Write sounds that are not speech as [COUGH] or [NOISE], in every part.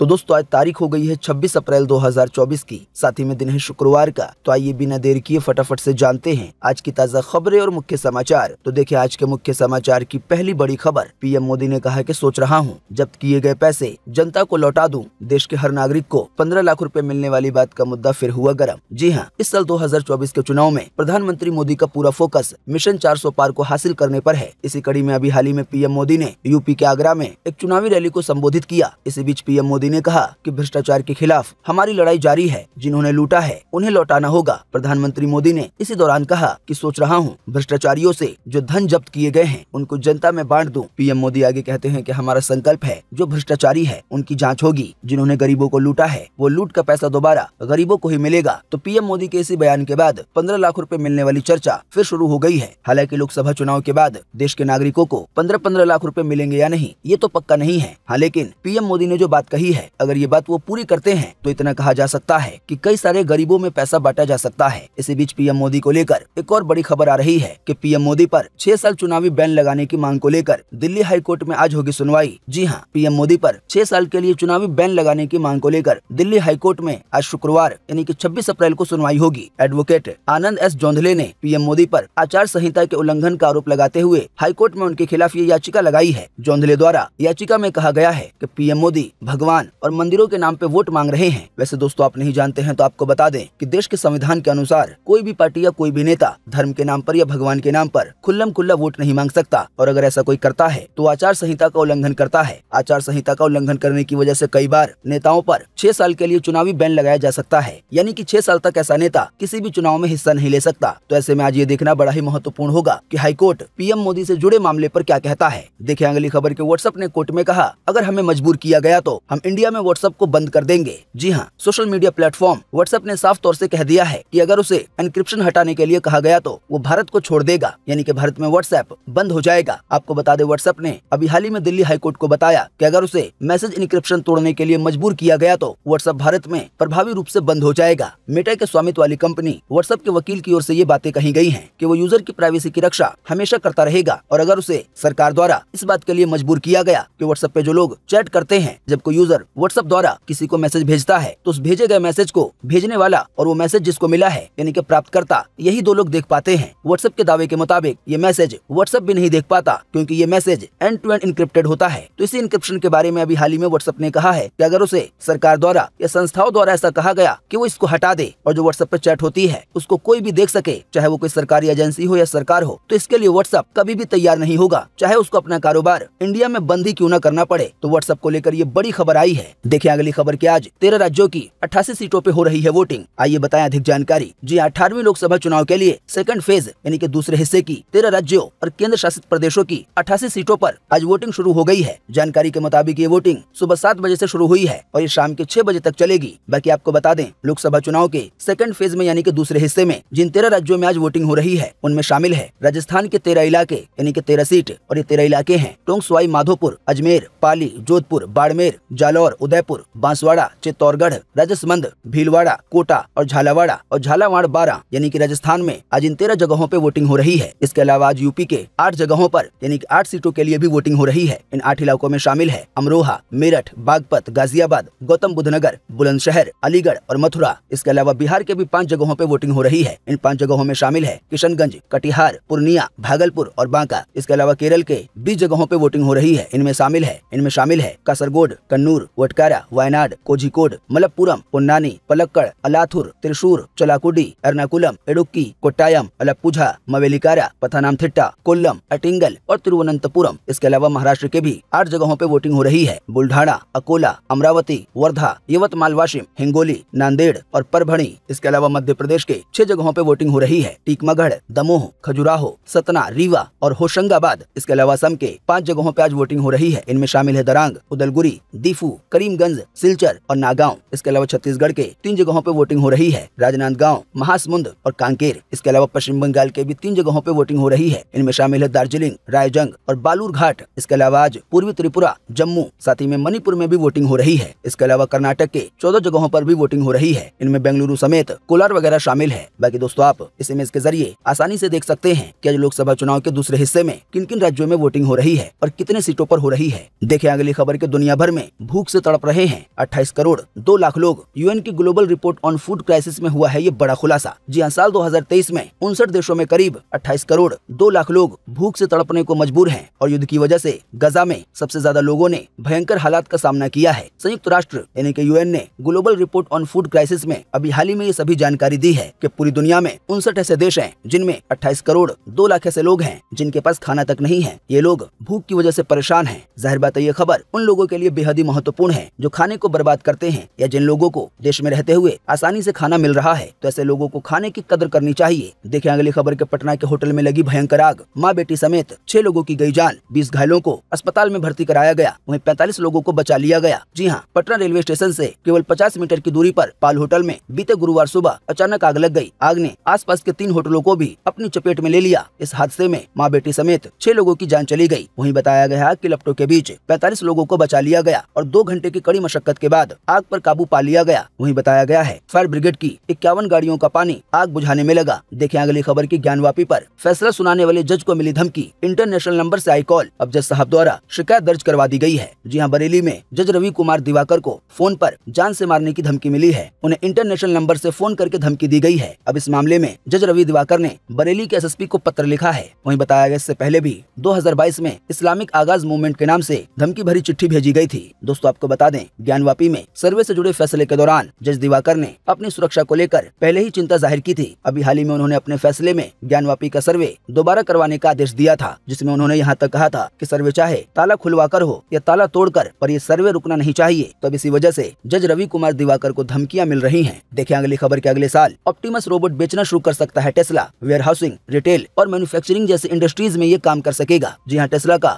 तो दोस्तों आज तारीख हो गई है 26 अप्रैल 2024 की साथ ही में दिन है शुक्रवार का तो आइए बिना देर किए फटाफट से जानते हैं आज की ताज़ा खबरें और मुख्य समाचार तो देखिए आज के मुख्य समाचार की पहली बड़ी खबर पीएम मोदी ने कहा कि सोच रहा हूँ जब्त किए गए पैसे जनता को लौटा दूं देश के हर नागरिक को पंद्रह लाख रूपए मिलने वाली बात का मुद्दा फिर हुआ गर्म जी हाँ इस साल दो के चुनाव में प्रधानमंत्री मोदी का पूरा फोकस मिशन चार पार को हासिल करने आरोप है इसी कड़ी में अभी हाल ही में पीएम मोदी ने यूपी के आगरा में एक चुनावी रैली को संबोधित किया इसी बीच पीएम मोदी ने कहा कि भ्रष्टाचार के खिलाफ हमारी लड़ाई जारी है जिन्होंने लूटा है उन्हें लौटाना होगा प्रधानमंत्री मोदी ने इसी दौरान कहा कि सोच रहा हूँ भ्रष्टाचारियों से जो धन जब्त किए गए हैं उनको जनता में बांट दूं पीएम मोदी आगे कहते हैं कि हमारा संकल्प है जो भ्रष्टाचारी है उनकी जाँच होगी जिन्होंने गरीबों को लूटा है वो लूट का पैसा दोबारा गरीबों को ही मिलेगा तो पीएम मोदी के इसी बयान के बाद पंद्रह लाख रूपए मिलने वाली चर्चा फिर शुरू हो गयी है हालांकि लोकसभा चुनाव के बाद देश के नागरिकों को पंद्रह पंद्रह लाख रूपए मिलेंगे या नहीं ये तो पक्का नहीं है हाँ लेकिन पीएम मोदी ने जो बात कही है है अगर ये बात वो पूरी करते हैं तो इतना कहा जा सकता है कि कई सारे गरीबों में पैसा बांटा जा सकता है इसी बीच पीएम मोदी को लेकर एक और बड़ी खबर आ रही है कि पीएम मोदी पर छह साल चुनावी बैन लगाने की मांग को लेकर दिल्ली हाईकोर्ट में आज होगी सुनवाई जी हाँ पीएम मोदी पर छह साल के लिए चुनावी बैन लगाने की मांग को लेकर दिल्ली हाईकोर्ट में आज शुक्रवार यानी कि 26 अप्रैल को सुनवाई होगी एडवोकेट आनंद एस जोंधले ने पीएम मोदी पर आचार संहिता के उल्लंघन का आरोप लगाते हुए हाईकोर्ट में उनके खिलाफ ये याचिका लगाई है जोंधले द्वारा याचिका में कहा गया है की पीएम मोदी भगवान संविधान और मंदिरों के नाम पे वोट मांग रहे हैं वैसे दोस्तों आप नहीं जानते हैं तो आपको बता दें कि देश के संविधान के अनुसार कोई भी पार्टी या कोई भी नेता धर्म के नाम पर या भगवान के नाम पर खुल्लम खुल्ला वोट नहीं मांग सकता और अगर ऐसा कोई करता है तो आचार संहिता का उल्लंघन करता है आचार संहिता का उल्लंघन करने की वजह ऐसी कई बार नेताओं आरोप छह साल के लिए चुनावी बैन लगाया जा सकता है यानी की छह साल तक ऐसा नेता किसी भी चुनाव में हिस्सा नहीं ले सकता तो ऐसे में आज ये देखना बड़ा ही महत्वपूर्ण होगा की हाईकोर्ट पीएम मोदी ऐसी जुड़े मामले आरोप क्या कहता है देखे अगली खबर के व्हाट्सएप ने कोर्ट में कहा अगर हमें मजबूर किया गया तो हम इंडिया में व्हाट्सएप को बंद कर देंगे जी हाँ सोशल मीडिया प्लेटफॉर्म व्हाट्सएप ने साफ तौर से कह दिया है कि अगर उसे एनक्रिप्शन हटाने के लिए कहा गया तो वो भारत को छोड़ देगा यानी कि भारत में व्हाट्सएप बंद हो जाएगा आपको बता दे व्हाट्सएप ने अभी हाल ही में दिल्ली हाईकोर्ट को बताया की अगर उसे मैसेज इनक्रिप्शन तोड़ने के लिए मजबूर किया गया तो व्हाट्सएप भारत में प्रभावी रूप ऐसी बंद हो जाएगा मेटा के स्वामित्व वाली कंपनी व्हाट्सएप के वकील की ओर ऐसी ये बातें कही गयी है की वो यूजर की प्राइवेसी की रक्षा हमेशा करता रहेगा और अगर उसे सरकार द्वारा इस बात के लिए मजबूर किया गया कि व्हाट्सएप पे जो लोग चैट करते हैं जब कोई यूजर पर व्हाट्सएप द्वारा किसी को मैसेज भेजता है तो उस भेजे गए मैसेज को भेजने वाला और वो मैसेज जिसको मिला है यानी कि प्राप्तकर्ता यही दो लोग देख पाते हैं व्हाट्सएप के दावे के मुताबिक ये मैसेज व्हाट्सएप भी नहीं देख पाता क्योंकि ये message end to end encrypted होता है तो इसी इंक्रिप्शन के बारे में अभी हाल ही में व्हाट्सएप ने कहा है की अगर उसे सरकार द्वारा या संस्थाओं द्वारा ऐसा कहा गया की वो इसको हटा दे और जो व्हाट्सएप आरोप चैट होती है उसको कोई भी देख सके चाहे वो कोई सरकारी एजेंसी हो या सरकार हो तो इसके लिए व्हाट्सएप कभी भी तैयार नहीं होगा चाहे उसको अपना कारोबार इंडिया में बंदी क्यों न करना पड़े तो व्हाट्सएप को लेकर ये बड़ी खबर आई आई है देखिए अगली खबर की आज तेरह राज्यों की अठासी सीटों पे हो रही है वोटिंग आइए बताएं अधिक जानकारी जी हाँ, अठारहवीं लोकसभा चुनाव के लिए सेकंड फेज यानी कि दूसरे हिस्से की तेरह राज्यों और केंद्र शासित प्रदेशों की अठासी सीटों पर आज वोटिंग शुरू हो गई है जानकारी के मुताबिक ये वोटिंग सुबह सात बजे ऐसी शुरू हुई है और ये शाम के छह बजे तक चलेगी बाकी आपको बता दें लोकसभा चुनाव के सेकंड फेज में यानी कि दूसरे हिस्से में जिन तेरह राज्यों में आज वोटिंग हो रही है उनमें शामिल है राजस्थान के तेरह इलाके यानी के तेरह सीट और ये तेरह इलाके हैं टोंग सवाई माधोपुर अजमेर पाली जोधपुर बाड़मेर जालौर जालौर उदयपुर बांसवाड़ा चित्तौड़गढ़ राजसमंद भीलवाड़ा कोटा और झालावाड़ा और झालावाड़ बारह यानी कि राजस्थान में आज इन तेरह जगहों पे वोटिंग हो रही है इसके अलावा आज यूपी के आठ जगहों पर यानी कि आठ सीटों के लिए भी वोटिंग हो रही है इन आठ इलाकों में शामिल है अमरोहा मेरठ बागपत गाजियाबाद गौतम बुद्ध नगर बुलंदशहर अलीगढ़ और मथुरा इसके अलावा बिहार के भी पाँच जगहों पे वोटिंग हो रही है इन पाँच जगहों में शामिल है किशनगंज कटिहार पूर्णिया भागलपुर और बांका इसके अलावा केरल के बीस जगहों पे वोटिंग हो रही है इनमें शामिल है इनमें शामिल है कासरगोड कन्नूर वटकारा वायनाड कोझिकोड मलप्पुरम पोन्नानी पलक्कड़ अलाथुर त्रिशूर चलाकुडी एर्नाकुलम इडुक्की कोट्टायम अलप्पुझा मवेलिकारा पथानामथिट्टा कोल्लम अटिंगल और तिरुवनंतपुरम इसके अलावा महाराष्ट्र के भी आठ जगहों पे वोटिंग हो रही है बुलढाणा अकोला अमरावती वर्धा यवतमाल वाशिम हिंगोली नांदेड़ और परभणी इसके अलावा मध्य प्रदेश के छह जगहों पे वोटिंग हो रही है टीकमगढ़ दमोह खजुराहो सतना रीवा और होशंगाबाद इसके अलावा असम के पांच जगहों पे आज वोटिंग हो रही है इनमें शामिल है दरांग उदलगुरी दीफू करीमगंज सिलचर और नागांव इसके अलावा छत्तीसगढ़ के तीन जगहों पे वोटिंग हो रही है राजनांदगांव महासमुंद और कांकेर इसके अलावा पश्चिम बंगाल के भी तीन जगहों पे वोटिंग हो रही है इनमें शामिल है दार्जिलिंग रायजंग और घाट इसके अलावा आज पूर्वी त्रिपुरा जम्मू साथ ही में मणिपुर में भी वोटिंग हो रही है इसके अलावा कर्नाटक के चौदह जगहों पर भी वोटिंग हो रही है इनमें बेंगलुरु समेत कोलार वगैरह शामिल है बाकी दोस्तों आप इस इमेज के जरिए आसानी से देख सकते हैं कि आज लोकसभा चुनाव के दूसरे हिस्से में किन किन राज्यों में वोटिंग हो रही है और कितने सीटों पर हो रही है देखे अगली खबर के दुनिया भर में भूख भूख से तड़प रहे हैं 28 करोड़ दो लाख लोग यूएन की global report on food crisis में हुआ है ये बड़ा खुलासा जी हाँ साल 2023 में उनसठ देशों में करीब 28 करोड़ दो लाख लोग भूख से तड़पने को मजबूर हैं और युद्ध की वजह ऐसी गजा में सबसे ज्यादा लोगो ने भयंकर हालात का सामना किया है संयुक्त राष्ट्र यानी की यूएन ने global report on food crisis में अभी हाल ही में ये सभी जानकारी दी है कि पूरी दुनिया में उनसठ ऐसे देश हैं जिनमें 28 करोड़ दो लाख ऐसे लोग हैं जिनके पास खाना तक नहीं है ये लोग भूख की वजह से परेशान हैं जाहिर बात है ये खबर उन लोगों के लिए बेहद ही महत्वपूर्ण महत्वपूर्ण है जो खाने को बर्बाद करते हैं या जिन लोगों को देश में रहते हुए आसानी से खाना मिल रहा है तो ऐसे लोगों को खाने की कदर करनी चाहिए देखें अगली खबर के पटना के होटल में लगी भयंकर आग माँ बेटी समेत छह लोगों की गई जान बीस घायलों को अस्पताल में भर्ती कराया गया वहीं पैंतालीस लोगों को बचा लिया गया जी हाँ पटना रेलवे स्टेशन से केवल पचास मीटर की दूरी पर पाल होटल में बीते गुरुवार सुबह अचानक आग लग गई आग ने आसपास के तीन होटलों को भी अपनी चपेट में ले लिया इस हादसे में माँ बेटी समेत छह लोगों की जान चली गयी वही बताया गया की लपटो के बीच पैंतालीस लोगों को बचा लिया गया और दो दो घंटे की कड़ी मशक्कत के बाद आग पर काबू पा लिया गया वहीं बताया गया है फायर ब्रिगेड की इक्यावन गाड़ियों का पानी आग बुझाने में लगा देखे अगली खबर की ज्ञानवापी पर फैसला सुनाने वाले जज को मिली धमकी इंटरनेशनल नंबर से आई कॉल अब जज साहब द्वारा शिकायत दर्ज करवा दी गई है जी हाँ बरेली में जज रवि कुमार दिवाकर को फोन पर जान से मारने की धमकी मिली है उन्हें इंटरनेशनल नंबर से फोन करके धमकी दी गई है अब इस मामले में जज रवि दिवाकर ने बरेली के एसएसपी को पत्र लिखा है वहीं बताया गया इससे पहले भी 2022 में इस्लामिक आगाज मूवमेंट के नाम से धमकी भरी चिट्ठी भेजी गई थी दोस्तों आपको बता दें ज्ञानवापी में सर्वे से जुड़े फैसले के दौरान जज दिवाकर ने अपनी सुरक्षा को लेकर पहले ही चिंता जाहिर की थी अभी हाल ही में उन्होंने अपने फैसले में ज्ञानवापी का सर्वे दोबारा करवाने का आदेश दिया था जिसमे उन्होंने यहाँ तक कहा था की सर्वे चाहे ताला खुलवा कर हो या ताला तोड़कर पर ये सर्वे रुकना नहीं चाहिए तब तो इसी वजह से जज रवि कुमार दिवाकर को धमकियां मिल रही हैं देखें अगली खबर के अगले साल ऑप्टिमस रोबोट बेचना शुरू कर सकता है टेस्ला वेयर हाउसिंग रिटेल और मैन्युफैक्चरिंग जैसे इंडस्ट्रीज में ये काम कर सकेगा जी हाँ टेस्ला का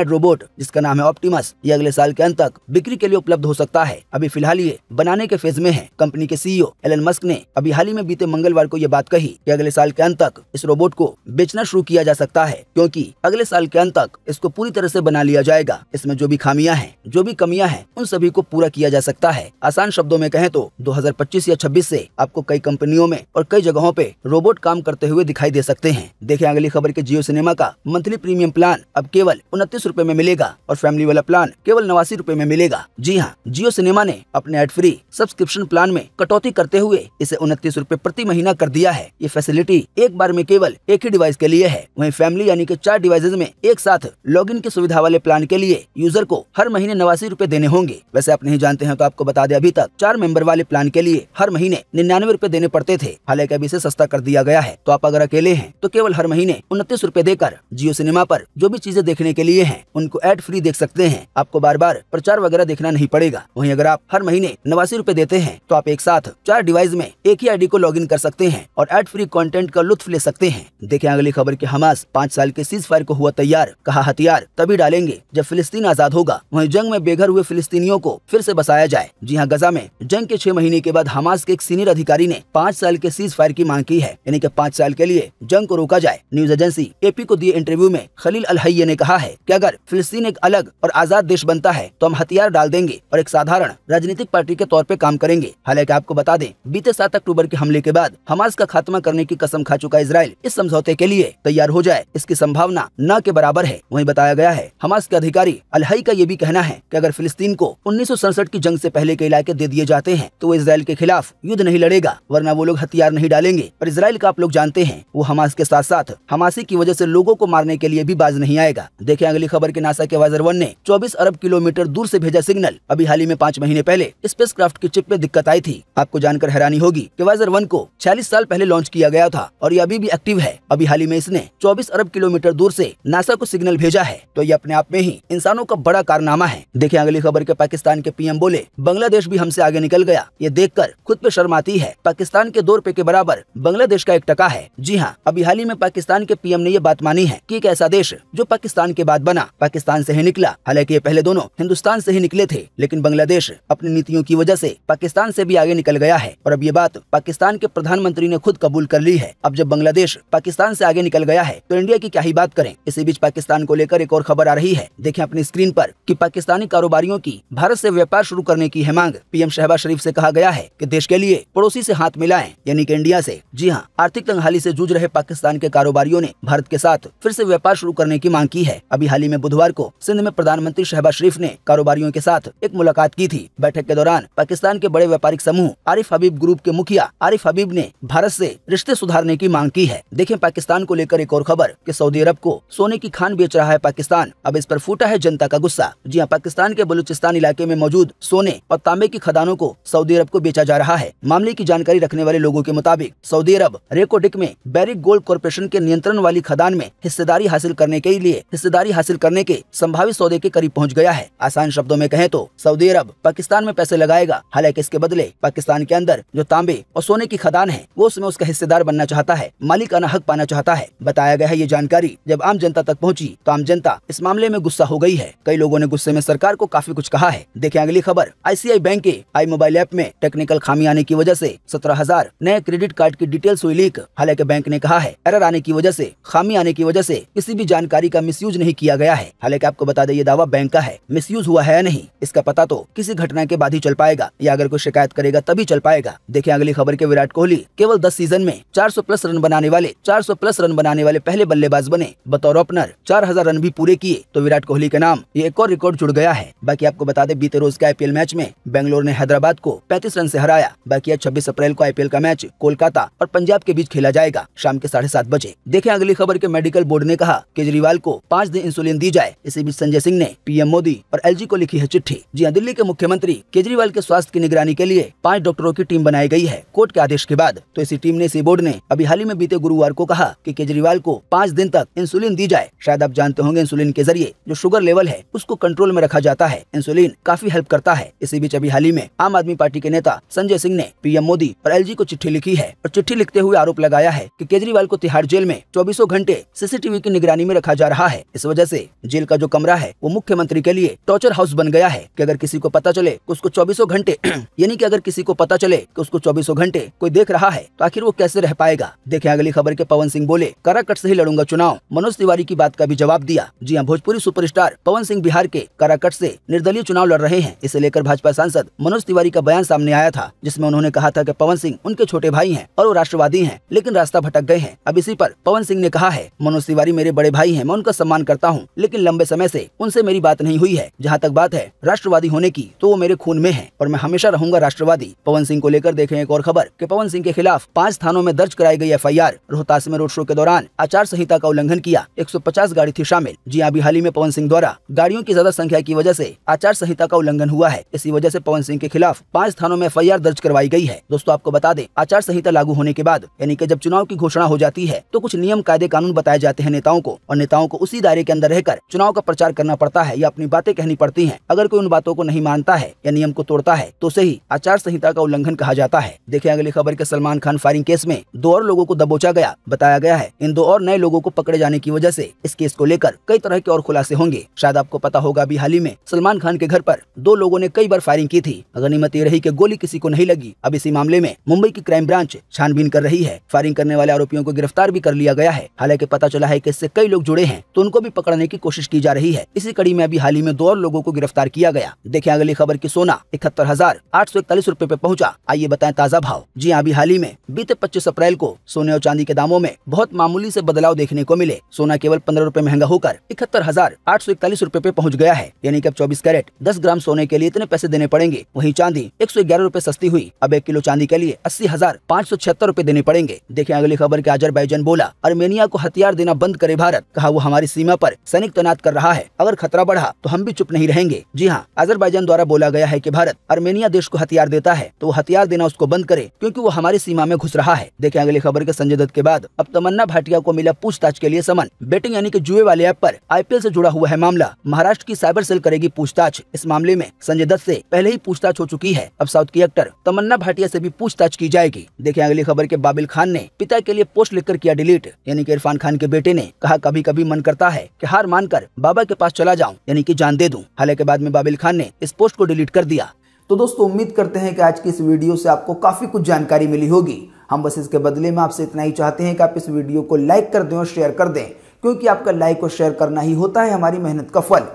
एड रोबोट जिसका नाम है ऑप्टिमस ये अगले साल के अंत तक बिक्री के लिए उपलब्ध हो सकता है अभी फिलहाल ये बनाने के फेज में है कंपनी के सीईओ एलन मस्क ने अभी हाल ही में बीते मंगलवार को ये बात कही कि अगले साल के अंत तक इस रोबोट को बेचना शुरू किया जा सकता है क्योंकि अगले साल के अंत तक इसको पूरी तरह से बना लिया जाएगा इसमें जो भी खामियां हैं जो भी कमियां हैं उन सभी को पूरा किया जा सकता है आसान शब्दों में कहें तो 2025 या 26 से आपको कई कंपनियों में और कई जगहों पे रोबोट काम करते हुए दिखाई दे सकते हैं देखें अगली खबर के जियो सिनेमा का मंथली प्रीमियम प्लान अब केवल उनतीस रूपए में मिलेगा और फैमिली वाला प्लान केवल नवासी रूपए में मिलेगा मिलेगा जी हाँ जियो सिनेमा ने अपने एड फ्री सब्सक्रिप्शन प्लान में कटौती करते हुए इसे उनतीस रूपए प्रति महीना कर दिया है ये फैसिलिटी एक बार में केवल एक ही डिवाइस के लिए है वहीं फैमिली यानी कि चार डिवाइसेज में एक साथ लॉगिन की सुविधा वाले प्लान के लिए यूजर को हर महीने नवासी रूपए देने होंगे वैसे आप नहीं जानते हैं तो आपको बता दे अभी तक चार मेंबर वाले प्लान के लिए हर महीने निन्यानवे रूपए देने पड़ते थे हालांकि अभी इसे सस्ता कर दिया गया है तो आप अगर अकेले हैं तो केवल हर महीने उनतीस रूपए देकर जियो सिनेमा आरोप जो भी चीजें देखने के लिए है उनको एड फ्री देख सकते हैं आपको बार बार प्रचार वगैरह वगैरह देखना नहीं पड़ेगा वहीं अगर आप हर महीने नवासी रूपए देते हैं तो आप एक साथ चार डिवाइस में एक ही आईडी को लॉगिन कर सकते हैं और एड फ्री कंटेंट का लुत्फ ले सकते हैं देखें अगली खबर की हमास पाँच साल के सीज फायर को हुआ तैयार कहा हथियार तभी डालेंगे जब फिलिस्तीन आजाद होगा वही जंग में बेघर हुए फिलिस्तीनियों को फिर ऐसी बसाया जाए जी हाँ गजा में जंग के छह महीने के बाद हमास के एक सीनियर अधिकारी ने पाँच साल के सीज फायर की मांग की है यानी कि पाँच साल के लिए जंग को रोका जाए न्यूज एजेंसी एपी को दिए इंटरव्यू में खलील अलहैया ने कहा है की अगर फिलिस्तीन एक अलग और आजाद देश बनता है तो हम हथियार कर डाल देंगे और एक साधारण राजनीतिक पार्टी के तौर पर काम करेंगे हालांकि आपको बता दें बीते सात अक्टूबर के हमले के बाद हमास का खात्मा करने की कसम खा चुका इसराइल इस समझौते के लिए तैयार हो जाए इसकी संभावना न के बराबर है वही बताया गया है हमास के अधिकारी अलहई का ये भी कहना है की अगर फिलिस्तीन को उन्नीस की जंग ऐसी पहले के इलाके दे दिए जाते हैं तो वो इसराइल के खिलाफ युद्ध नहीं लड़ेगा वरना वो लोग हथियार नहीं डालेंगे और इसराइल का आप लोग जानते हैं वो हमास के साथ साथ हमासी की वजह से लोगों को मारने के लिए भी बाज नहीं आएगा देखें अगली खबर के नासा के वाजर वन ने 24 अरब किलोमीटर दूर से भेजा द सिग्नल अभी हाल ही में पाँच महीने पहले स्पेस क्राफ्ट की चिप में दिक्कत आई थी आपको जानकर हैरानी होगी कि वाइजर वन को छियालीस साल पहले लॉन्च किया गया था और ये अभी भी एक्टिव है अभी हाल ही में इसने चौबीस अरब किलोमीटर दूर ऐसी नासा को सिग्नल भेजा है तो ये अपने आप में ही इंसानों का बड़ा कारनामा है देखे अगली खबर के पाकिस्तान के पीएम बोले बांग्लादेश भी हमसे आगे निकल गया ये देखकर खुद पे शर्म आती है पाकिस्तान के दो रूपए के बराबर बांग्लादेश का एक टका है जी हाँ अभी हाल ही में पाकिस्तान के पीएम ने ये बात मानी है कि एक ऐसा देश जो पाकिस्तान के बाद बना पाकिस्तान से ही निकला हालांकि ये पहले दोनों हिंदुस्तान ऐसी ही निकले थे लेकिन बांग्लादेश अपनी नीतियों की वजह से पाकिस्तान से भी आगे निकल गया है और अब ये बात पाकिस्तान के प्रधानमंत्री ने खुद कबूल कर ली है अब जब बांग्लादेश पाकिस्तान से आगे निकल गया है तो इंडिया की क्या ही बात करें इसी बीच पाकिस्तान को लेकर एक और खबर आ रही है देखें अपनी स्क्रीन पर कि पाकिस्तानी कारोबारियों की भारत से व्यापार शुरू करने की है मांग पीएम शहबाज शरीफ से कहा गया है कि देश के लिए पड़ोसी से हाथ मिलाएं यानी कि इंडिया से जी हाँ आर्थिक तंगहाली से जूझ रहे पाकिस्तान के कारोबारियों ने भारत के साथ फिर से व्यापार शुरू करने की मांग की है अभी हाल ही में बुधवार को सिंध में प्रधानमंत्री शहबाज शरीफ ने कारोबारियों प्रतिनिधियों के साथ एक मुलाकात की थी बैठक के दौरान पाकिस्तान के बड़े व्यापारिक समूह आरिफ हबीब ग्रुप के मुखिया आरिफ हबीब ने भारत से रिश्ते सुधारने की मांग की है देखे पाकिस्तान को लेकर एक और खबर की सऊदी अरब को सोने की खान बेच रहा है पाकिस्तान अब इस पर फूटा है जनता का गुस्सा जी हाँ पाकिस्तान के बलूचिस्तान इलाके में मौजूद सोने और तांबे की खदानों को सऊदी अरब को बेचा जा रहा है मामले की जानकारी रखने वाले लोगों के मुताबिक सऊदी अरब रेकोडिक में बैरिक गोल्ड कॉरपोरेशन के नियंत्रण वाली खदान में हिस्सेदारी हासिल करने के लिए हिस्सेदारी हासिल करने के संभावित सौदे के करीब पहुँच गया है आसान शब्दों में कहें तो सऊदी अरब पाकिस्तान में पैसे लगाएगा हालांकि इसके बदले पाकिस्तान के अंदर जो तांबे और सोने की खदान है वो उसमें उसका हिस्सेदार बनना चाहता है मालिकाना हक पाना चाहता है बताया गया है ये जानकारी जब आम जनता तक पहुँची तो आम जनता इस मामले में गुस्सा हो गयी है कई लोगों ने गुस्से में सरकार को काफी कुछ कहा है देखे अगली खबर आई बैंक के आई मोबाइल ऐप में टेक्निकल खामी आने की वजह ऐसी सत्रह हजार नए क्रेडिट कार्ड की डिटेल्स हुई लीक हालांकि बैंक ने कहा है एरर आने की वजह ऐसी खामी आने की वजह ऐसी किसी भी जानकारी का मिस नहीं किया गया है हालांकि आपको बता दें ये दावा बैंक का है मिसयूज हुआ है नहीं इसका पता तो किसी घटना के बाद ही चल पाएगा या अगर कोई शिकायत करेगा तभी चल पाएगा देखें अगली खबर के विराट कोहली केवल दस सीजन में 400 प्लस रन बनाने वाले 400 प्लस रन बनाने वाले पहले बल्लेबाज बने बतौर ओपनर 4000 रन भी पूरे किए तो विराट कोहली का नाम ये एक और रिकॉर्ड जुड़ गया है बाकी आपको बता दे बीते रोज के आई मैच में बेंगलोर ने हैदराबाद को पैंतीस रन ऐसी हराया बाकी छब्बीस अप्रैल को आई का मैच कोलकाता और पंजाब के बीच खेला जाएगा शाम के साढ़े सात बजे देखे अगली खबर के मेडिकल बोर्ड ने कहा केजरीवाल को पाँच दिन इंसुलिन दी जाए इसी बीच संजय सिंह ने पीएम मोदी और एलजी को लिखी की है चिट्ठी जी हाँ, दिल्ली के मुख्यमंत्री केजरीवाल के स्वास्थ्य की निगरानी के लिए पाँच डॉक्टरों की टीम बनाई गई है कोर्ट के आदेश के बाद तो इसी टीम ने इसी बोर्ड ने अभी हाल ही में बीते गुरुवार को कहा की केजरीवाल को पाँच दिन तक इंसुलिन दी जाए शायद आप जानते होंगे इंसुलिन के जरिए जो शुगर लेवल है उसको कंट्रोल में रखा जाता है इंसुलिन काफी हेल्प करता है इसी बीच अभी हाल ही में आम आदमी पार्टी के नेता संजय सिंह ने पीएम मोदी और एलजी को चिट्ठी लिखी है और चिट्ठी लिखते हुए आरोप लगाया है कि केजरीवाल को तिहाड़ जेल में चौबीसों घंटे सीसीटीवी की निगरानी में रखा जा रहा है इस वजह से जेल का जो कमरा है वो मुख्यमंत्री के लिए टॉर्चर हाउस बन बन गया है कि अगर किसी को पता चले कि उसको चौबीसों घंटे [CLEARS THROAT] यानी कि अगर किसी को पता चले कि उसको चौबीसों घंटे कोई देख रहा है तो आखिर वो कैसे रह पाएगा देखें अगली खबर के पवन सिंह बोले कराकट से ही लड़ूंगा चुनाव मनोज तिवारी की बात का भी जवाब दिया जी हाँ भोजपुरी सुपरस्टार पवन सिंह बिहार के काराकट से निर्दलीय चुनाव लड़ रहे हैं इसे लेकर भाजपा सांसद मनोज तिवारी का बयान सामने आया था जिसमें उन्होंने कहा था कि पवन सिंह उनके छोटे भाई हैं और वो राष्ट्रवादी हैं लेकिन रास्ता भटक गए हैं अब इसी पर पवन सिंह ने कहा है मनोज तिवारी मेरे बड़े भाई हैं मैं उनका सम्मान करता हूँ लेकिन लंबे समय से उनसे मेरी बात नहीं हुई है जहाँ तक बात है है राष्ट्रवादी होने की तो वो मेरे खून में है और मैं हमेशा रहूंगा राष्ट्रवादी पवन सिंह को लेकर देखें एक और खबर कि पवन सिंह के खिलाफ पांच थानों में दर्ज कराई गई एफआईआर रोहतास में रोड शो के दौरान आचार संहिता का उल्लंघन किया एक गाड़ी थी शामिल जी अभी हाल ही में पवन सिंह द्वारा गाड़ियों की ज्यादा संख्या की वजह ऐसी आचार संहिता का उल्लंघन हुआ है इसी वजह ऐसी पवन सिंह के खिलाफ पाँच थानों में एफ दर्ज करवाई गयी है दोस्तों आपको बता दें आचार संहिता लागू होने के बाद यानी की जब चुनाव की घोषणा हो जाती है तो कुछ नियम कायदे कानून बताए जाते हैं नेताओं को और नेताओं को उसी दायरे के अंदर रहकर चुनाव का प्रचार करना पड़ता है या अपनी बातें कहनी पड़ती है अगर कोई उन बातों को नहीं मानता है या नियम को तोड़ता है तो उसे ही आचार संहिता का उल्लंघन कहा जाता है देखिए अगली खबर के सलमान खान फायरिंग केस में दो और लोगों को दबोचा गया बताया गया है इन दो और नए लोगों को पकड़े जाने की वजह से इस केस को लेकर कई तरह के और खुलासे होंगे शायद आपको पता होगा अभी हाल ही में सलमान खान के घर आरोप दो लोगों ने कई बार फायरिंग की थी गनीमत ये रही की गोली किसी को नहीं लगी अब इसी मामले में मुंबई की क्राइम ब्रांच छानबीन कर रही है फायरिंग करने वाले आरोपियों को गिरफ्तार भी कर लिया गया है हालांकि पता चला है की इससे कई लोग जुड़े हैं तो उनको भी पकड़ने की कोशिश की जा रही है इसी कड़ी में अभी हाल ही में दो और लोगों को गिरफ्तार गिरफ्तार किया गया देखें अगली खबर की सोना इकहत्तर हजार आठ सौ इकतालीस रूपए पहुँचा आइए बताएं ताज़ा भाव जी अभी हाल ही में बीते पच्चीस अप्रैल को सोने और चांदी के दामों में बहुत मामूली ऐसी बदलाव देखने को मिले सोना केवल पंद्रह रूपए महंगा होकर इकहत्तर हजार आठ सौ इकतालीस रूपए पे पहुँच गया है यानी कि अब चौबीस कैरेट दस ग्राम सोने के लिए इतने पैसे देने पड़ेंगे वही चांदी एक सौ ग्यारह रूपए सस्ती हुई अब एक किलो चांदी के लिए अस्सी हजार पाँच सौ छिहत्तर रूपए देने पड़ेंगे देखें अगली खबर के अजरबैजान बोला अर्मेनिया को हथियार देना बंद करे भारत कहा वो हमारी सीमा पर सैनिक तैनात कर रहा है अगर खतरा बढ़ा तो हम भी चुप नहीं रहेंगे जी हाँ अजरबैजान द्वारा बोला गया है की भारत आर्मेनिया देश को हथियार देता है तो वो हथियार देना उसको बंद करे क्यूँकी वो हमारी सीमा में घुस रहा है देखे अगली खबर के संजय दत्त के बाद अब तमन्ना भाटिया को मिला पूछताछ के लिए समन बेटिंग यानी कि जुए वाले ऐप आरोप आई पी जुड़ा हुआ है मामला महाराष्ट्र की साइबर सेल करेगी पूछताछ इस मामले में संजय दत्त से पहले ही पूछताछ हो चुकी है अब साउथ की एक्टर तमन्ना भाटिया से भी पूछताछ की जाएगी देखें अगली खबर के बाबिल खान ने पिता के लिए पोस्ट लिखकर किया डिलीट यानी कि इरफान खान के बेटे ने कहा कभी कभी मन करता है कि हार मानकर बाबा के पास चला जाऊं यानी कि जान दे दूं हालांकि बाद बाद में बाबिल खान ने इस पोस्ट को डिलीट कर दिया तो दोस्तों उम्मीद करते हैं कि आज की इस वीडियो से आपको काफ़ी कुछ जानकारी मिली होगी हम बस इसके बदले में आपसे इतना ही चाहते हैं कि आप इस वीडियो को लाइक कर दें और शेयर कर दें क्योंकि आपका लाइक और शेयर करना ही होता है हमारी मेहनत का फल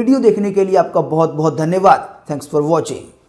वीडियो देखने के लिए आपका बहुत बहुत धन्यवाद थैंक्स फॉर वॉचिंग